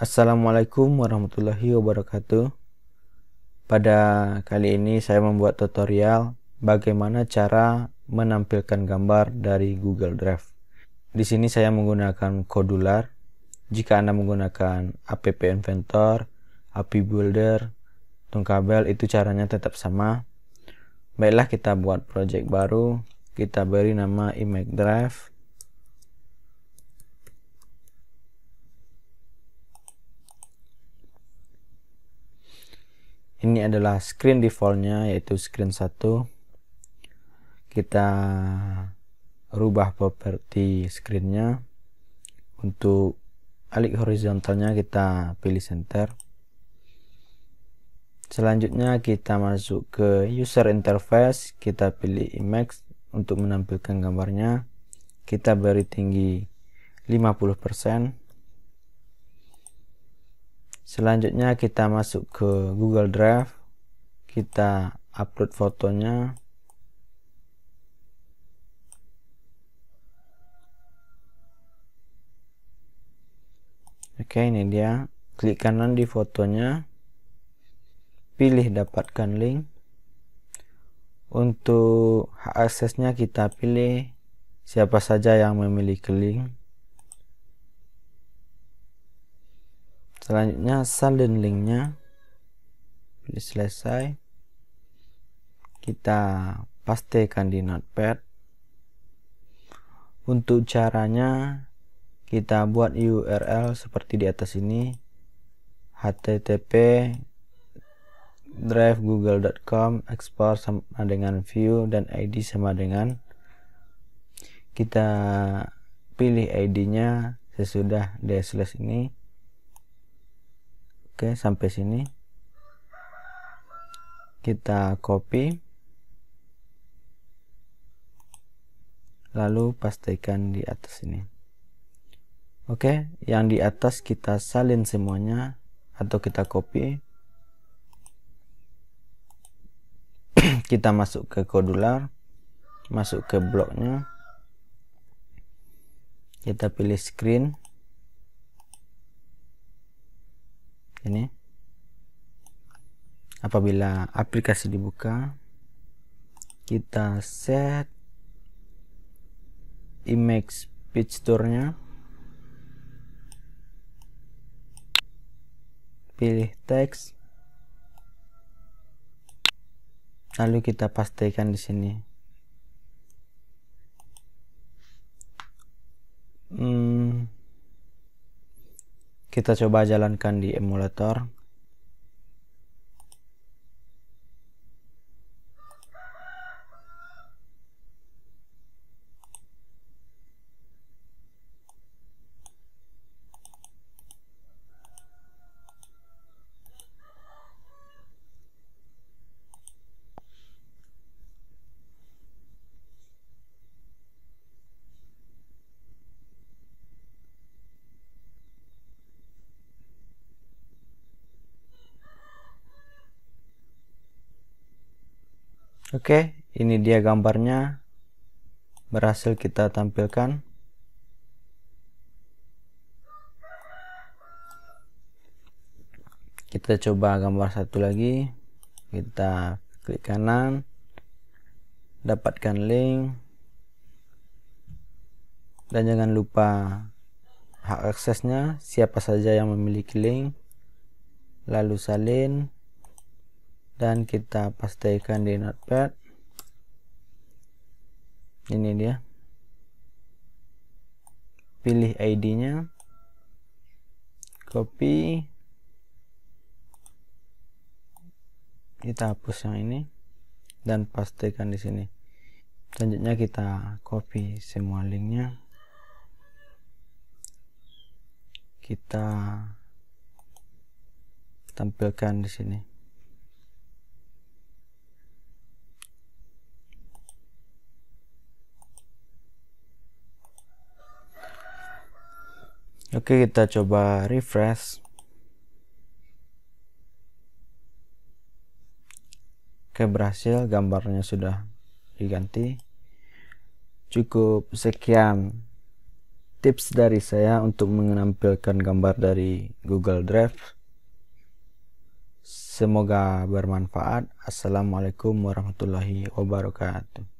Assalamualaikum warahmatullahi wabarakatuh Pada kali ini saya membuat tutorial bagaimana cara menampilkan gambar dari Google Drive Di sini saya menggunakan Kodular. Jika Anda menggunakan app inventor, app builder, tungkabel itu caranya tetap sama Baiklah kita buat project baru kita beri nama image drive ini adalah screen defaultnya yaitu screen 1 kita rubah properti screennya untuk alik horizontalnya kita pilih center selanjutnya kita masuk ke user interface kita pilih image untuk menampilkan gambarnya kita beri tinggi 50% selanjutnya kita masuk ke Google Drive kita upload fotonya Oke, ini dia. Klik kanan di fotonya. Pilih dapatkan link. Untuk aksesnya kita pilih siapa saja yang memiliki link. selanjutnya salin linknya pilih selesai kita pastikan di notepad untuk caranya kita buat URL seperti di atas ini http drive google.com sama dengan view dan id sama dengan kita pilih id nya sesudah d ini oke sampai sini kita copy lalu pastikan di atas ini oke yang di atas kita salin semuanya atau kita copy kita masuk ke kodular masuk ke bloknya kita pilih screen ini apabila aplikasi dibuka kita set image picture-nya pilih teks lalu kita pastikan di sini kita coba jalankan di emulator Oke, ini dia gambarnya. Berhasil kita tampilkan. Kita coba gambar satu lagi. Kita klik kanan. Dapatkan link. Dan jangan lupa hak aksesnya siapa saja yang memiliki link. Lalu salin dan kita pastikan di notepad ini dia pilih ID nya copy kita hapus yang ini dan pastikan di sini selanjutnya kita copy semua linknya kita tampilkan di sini Oke, kita coba refresh. Oke, berhasil gambarnya sudah diganti. Cukup sekian tips dari saya untuk menampilkan gambar dari Google Drive. Semoga bermanfaat. Assalamualaikum warahmatullahi wabarakatuh.